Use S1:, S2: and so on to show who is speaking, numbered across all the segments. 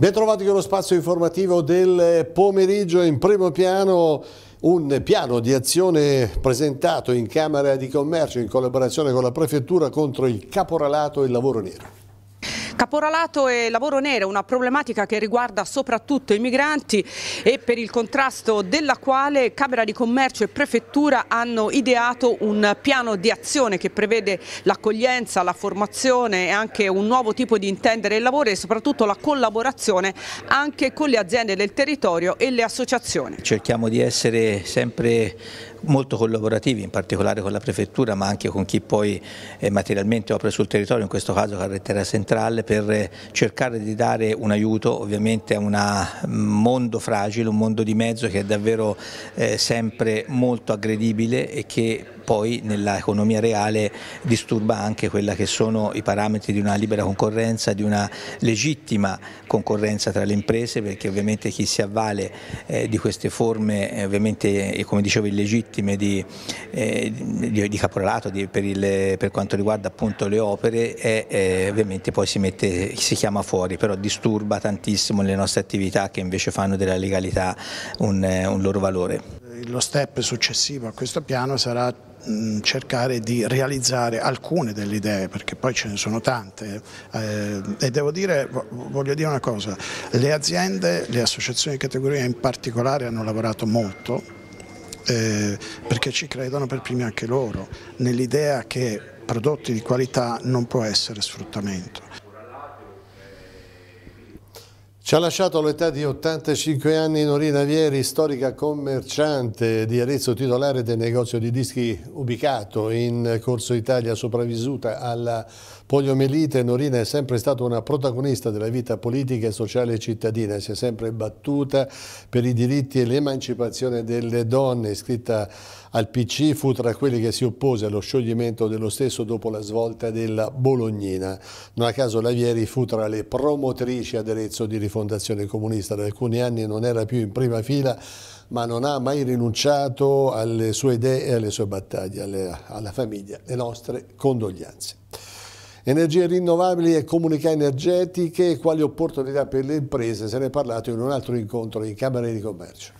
S1: Bentrovati con lo spazio informativo del pomeriggio in primo piano un piano di azione presentato in Camera di Commercio in collaborazione con la Prefettura contro il caporalato e il lavoro nero.
S2: Caporalato e lavoro nero, una problematica che riguarda soprattutto i migranti e per il contrasto della quale Camera di Commercio e Prefettura hanno ideato un piano di azione che prevede l'accoglienza, la formazione e anche un nuovo tipo di intendere il lavoro e soprattutto la collaborazione anche con le aziende del territorio e le associazioni. Cerchiamo di essere sempre molto collaborativi, in particolare con la prefettura, ma anche con chi poi eh, materialmente opera sul territorio, in questo caso Carrettera Centrale, per eh, cercare di dare un aiuto ovviamente a un mondo fragile, un mondo di mezzo che è davvero eh, sempre molto aggredibile e che poi nell'economia reale disturba anche quelli che sono i parametri di una libera concorrenza, di una legittima concorrenza tra le imprese perché ovviamente chi si avvale eh, di queste forme eh, ovviamente eh, come dicevo illegittime di, eh, di, di caporalato di, per, il, per, quanto riguarda appunto le opere è, ovviamente poi si, mette, si chiama fuori però disturba tantissimo le nostre attività che invece fanno della legalità un, eh, un loro valore.
S1: Lo step successivo a questo piano sarà Mm, cercare di realizzare alcune delle idee, perché poi ce ne sono tante. Eh, e devo dire, voglio dire una cosa, le aziende, le associazioni di categoria in particolare hanno lavorato molto, eh, perché ci credono per primi anche loro, nell'idea che prodotti di qualità non può essere sfruttamento. Ci ha lasciato all'età di 85 anni Norina Vieri, storica commerciante di Arezzo, titolare del negozio di dischi ubicato in Corso Italia, sopravvissuta alla Poliomielite, Norina è sempre stata una protagonista della vita politica e sociale cittadina, si è sempre battuta per i diritti e l'emancipazione delle donne, iscritta al PC fu tra quelli che si oppose allo scioglimento dello stesso dopo la svolta della Bolognina. Non a caso Lavieri fu tra le promotrici ad Arezzo di rifondazione comunista, da alcuni anni non era più in prima fila ma non ha mai rinunciato alle sue idee e alle sue battaglie, alle, alla famiglia, le nostre condoglianze. Energie rinnovabili e comunità energetiche, quali opportunità per le imprese? Se ne è parlato in un altro incontro in Camera di Commercio.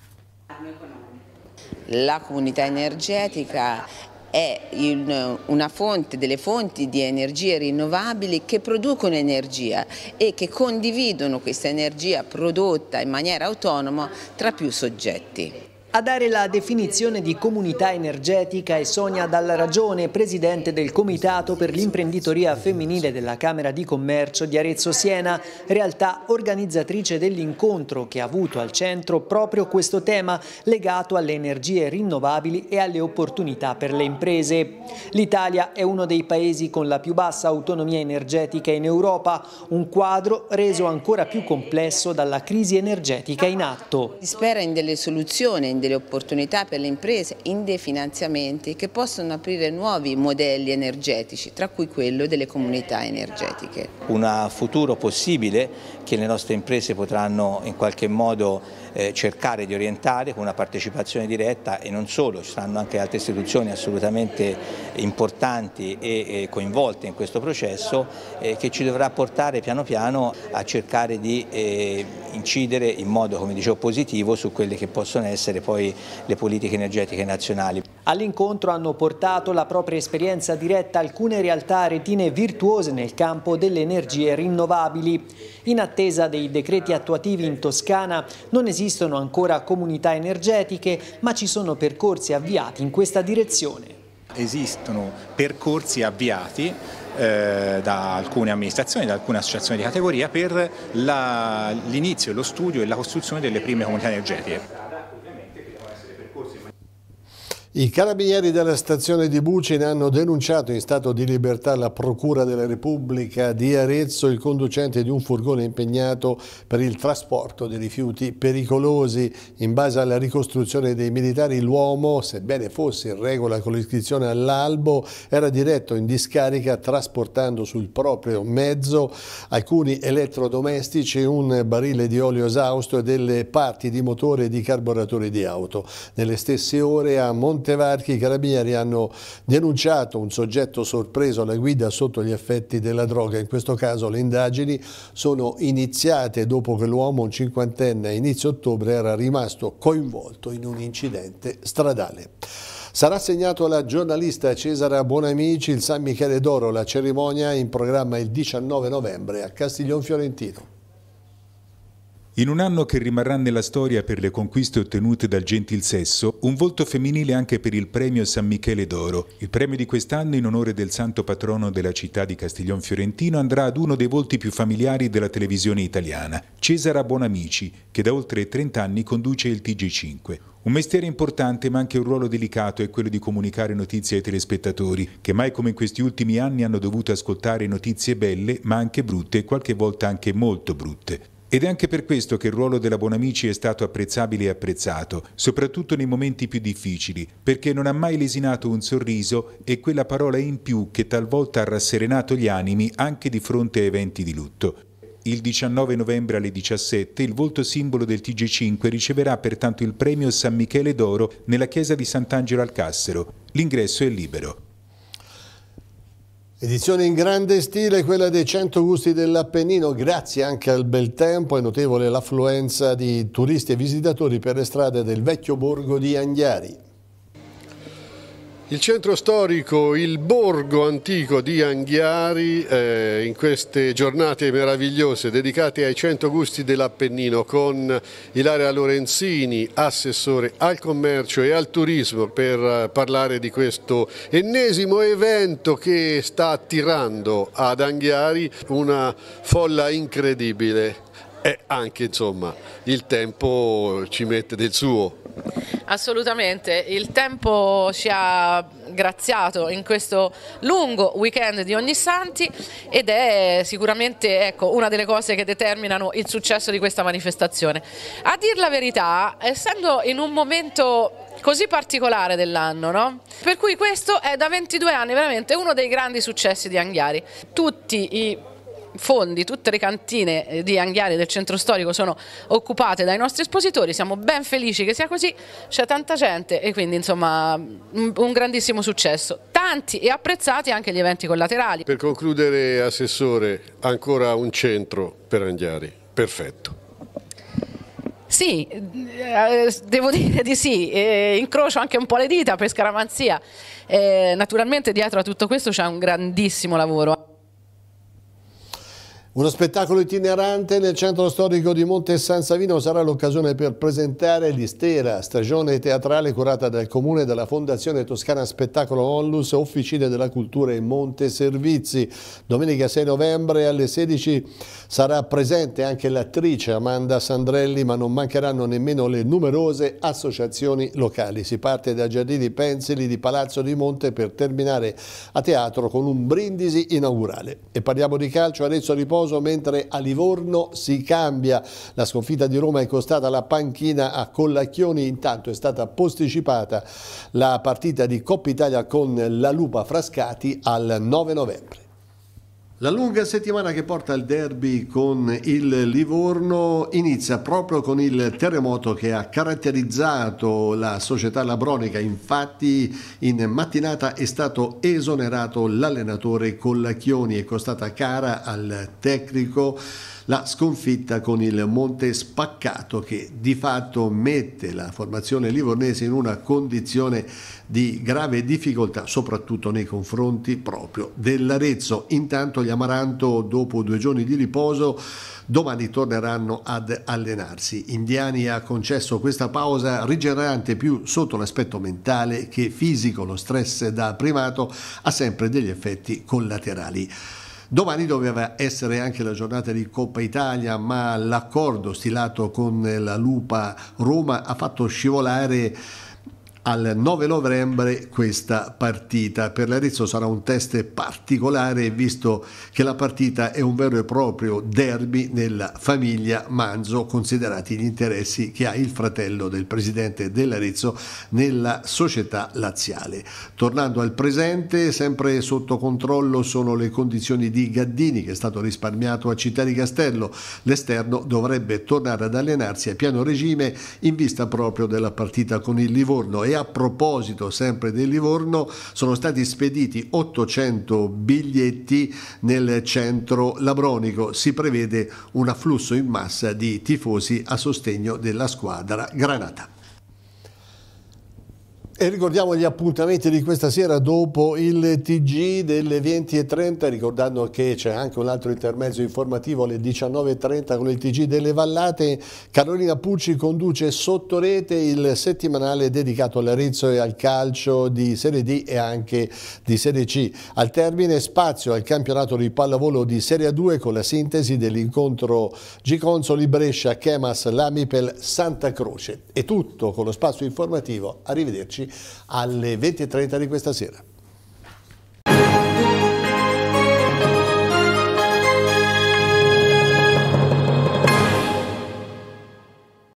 S2: La comunità energetica è una fonte, delle fonti di energie rinnovabili che producono energia e che condividono questa energia prodotta in maniera autonoma tra più soggetti. A dare la definizione di comunità energetica è Sonia Dalla Ragione, presidente del Comitato per l'imprenditoria femminile della Camera di Commercio di Arezzo Siena, realtà organizzatrice dell'incontro che ha avuto al centro proprio questo tema legato alle energie rinnovabili e alle opportunità per le imprese. L'Italia è uno dei paesi con la più bassa autonomia energetica in Europa, un quadro reso ancora più complesso dalla crisi energetica in atto. Si spera in delle soluzioni delle opportunità per le imprese in dei finanziamenti che possono aprire nuovi modelli energetici, tra cui quello delle comunità energetiche. Un futuro possibile che le nostre imprese potranno in qualche modo eh, cercare di orientare con una partecipazione diretta e non solo, ci saranno anche altre istituzioni assolutamente importanti e, coinvolte in questo processo eh, che ci dovrà portare piano piano a cercare di eh, incidere in modo, come dicevo, positivo su quelle che possono essere poi le politiche energetiche nazionali. All'incontro hanno portato la propria esperienza diretta alcune realtà retine virtuose nel campo delle energie rinnovabili. In attesa dei decreti attuativi in Toscana non esistono ancora comunità energetiche, ma ci sono percorsi avviati in questa direzione. Esistono percorsi avviati eh, da alcune amministrazioni, da alcune associazioni di categoria per l'inizio, lo studio e la costruzione delle prime comunità energetiche.
S1: I carabinieri della stazione di Bucina hanno denunciato in stato di libertà alla Procura della Repubblica di Arezzo il conducente di un furgone impegnato per il trasporto di rifiuti pericolosi. In base alla ricostruzione dei militari l'uomo, sebbene fosse in regola con l'iscrizione all'albo, era diretto in discarica trasportando sul proprio mezzo alcuni elettrodomestici, un barile di olio esausto e delle parti di motore e di carburatore di auto. Nelle stesse ore a Monte Tevarchi, i carabinieri hanno denunciato un soggetto sorpreso alla guida sotto gli effetti della droga. In questo caso le indagini sono iniziate dopo che l'uomo, un cinquantenne, a inizio ottobre era rimasto coinvolto in un incidente stradale. Sarà segnato alla giornalista Cesara Buonamici il San Michele d'Oro, la cerimonia è in programma il 19 novembre a Castiglion Fiorentino.
S2: In un anno che rimarrà nella storia per le conquiste ottenute dal gentil sesso, un volto femminile anche per il premio San Michele d'Oro. Il premio di quest'anno in onore del santo patrono della città di Castiglion Fiorentino andrà ad uno dei volti più familiari della televisione italiana, Cesara Buonamici, che da oltre 30 anni conduce il TG5. Un mestiere importante ma anche un ruolo delicato è quello di comunicare notizie ai telespettatori, che mai come in questi ultimi anni hanno dovuto ascoltare notizie belle ma anche brutte e qualche volta anche molto brutte. Ed è anche per questo che il ruolo della Buonamici è stato apprezzabile e apprezzato, soprattutto nei momenti più difficili, perché non ha mai lesinato un sorriso e quella parola in più che talvolta ha rasserenato gli animi anche di fronte a eventi di lutto. Il 19 novembre alle 17 il volto simbolo del TG5 riceverà pertanto il premio San Michele d'Oro nella chiesa di
S1: Sant'Angelo al Cassero. L'ingresso è libero. Edizione in grande stile, quella dei 100 gusti dell'Appennino, grazie anche al bel tempo e notevole l'affluenza di turisti e visitatori per le strade del vecchio borgo di Anghiari. Il centro storico, il borgo antico di Anghiari, eh, in queste giornate meravigliose dedicate ai 100 gusti dell'Appennino con Ilaria Lorenzini, assessore al commercio e al turismo per parlare di questo ennesimo evento che sta attirando ad Anghiari una folla incredibile e anche insomma il tempo ci mette del suo.
S2: Assolutamente, il tempo ci ha graziato in questo lungo weekend di Ogni Santi ed è sicuramente ecco, una delle cose che determinano il successo di questa manifestazione. A dir la verità, essendo in un momento così particolare dell'anno, no? Per cui questo è da 22 anni veramente uno dei grandi successi di Anghiari. Tutti i fondi, tutte le cantine eh, di Anghiari del centro storico sono occupate dai nostri espositori, siamo ben felici che sia così, c'è tanta gente e quindi insomma un grandissimo successo. Tanti e apprezzati anche gli eventi collaterali.
S1: Per concludere Assessore, ancora un centro per Anghiari, perfetto.
S2: Sì, eh, devo dire di sì, eh, incrocio anche un po' le dita per scaramanzia. Eh, naturalmente dietro a tutto questo c'è un grandissimo lavoro.
S1: Uno spettacolo itinerante nel centro storico di Monte San Savino sarà l'occasione per presentare l'Istera, stagione teatrale curata dal Comune e dalla Fondazione Toscana Spettacolo Onlus, Officine della Cultura in Monte Servizi. Domenica 6 novembre alle 16 sarà presente anche l'attrice Amanda Sandrelli, ma non mancheranno nemmeno le numerose associazioni locali. Si parte da Giardini Pensili di Palazzo di Monte per terminare a teatro con un brindisi inaugurale. E parliamo di calcio, Arezzo riposo Pedroso, mentre a Livorno si cambia. La sconfitta di Roma è costata la panchina a Collacchioni, intanto è stata posticipata la partita di Coppa Italia con la Lupa Frascati al 9 novembre. La lunga settimana che porta il derby con il Livorno inizia proprio con il terremoto che ha caratterizzato la società labronica. Infatti in mattinata è stato esonerato l'allenatore Collacchioni e costata cara al tecnico la sconfitta con il Monte Spaccato che di fatto mette la formazione livornese in una condizione di grave difficoltà, soprattutto nei confronti proprio dell'Arezzo. Intanto gli Amaranto, dopo due giorni di riposo, domani torneranno ad allenarsi. Indiani ha concesso questa pausa rigenerante più sotto l'aspetto mentale che fisico. Lo stress da primato ha sempre degli effetti collaterali. Domani doveva essere anche la giornata di Coppa Italia, ma l'accordo stilato con la Lupa Roma ha fatto scivolare al 9 novembre questa partita. Per l'Arezzo sarà un test particolare visto che la partita è un vero e proprio derby nella famiglia Manzo, considerati gli interessi che ha il fratello del presidente dell'Arezzo nella società laziale. Tornando al presente, sempre sotto controllo sono le condizioni di Gaddini che è stato risparmiato a Città di Castello. L'esterno dovrebbe tornare ad allenarsi a piano regime in vista proprio della partita con il Livorno e a proposito sempre del Livorno sono stati spediti 800 biglietti nel centro labronico. Si prevede un afflusso in massa di tifosi a sostegno della squadra granata. E ricordiamo gli appuntamenti di questa sera dopo il TG delle 20.30, ricordando che c'è anche un altro intermezzo informativo alle 19.30 con il TG delle Vallate. Carolina Pucci conduce sotto rete il settimanale dedicato all'Arezzo e al calcio di Serie D e anche di Serie C. Al termine spazio al campionato di pallavolo di Serie 2 con la sintesi dell'incontro G-Consoli Brescia, Chemas, Lamipel, Santa Croce. È tutto con lo spazio informativo. Arrivederci alle 20.30 di questa sera.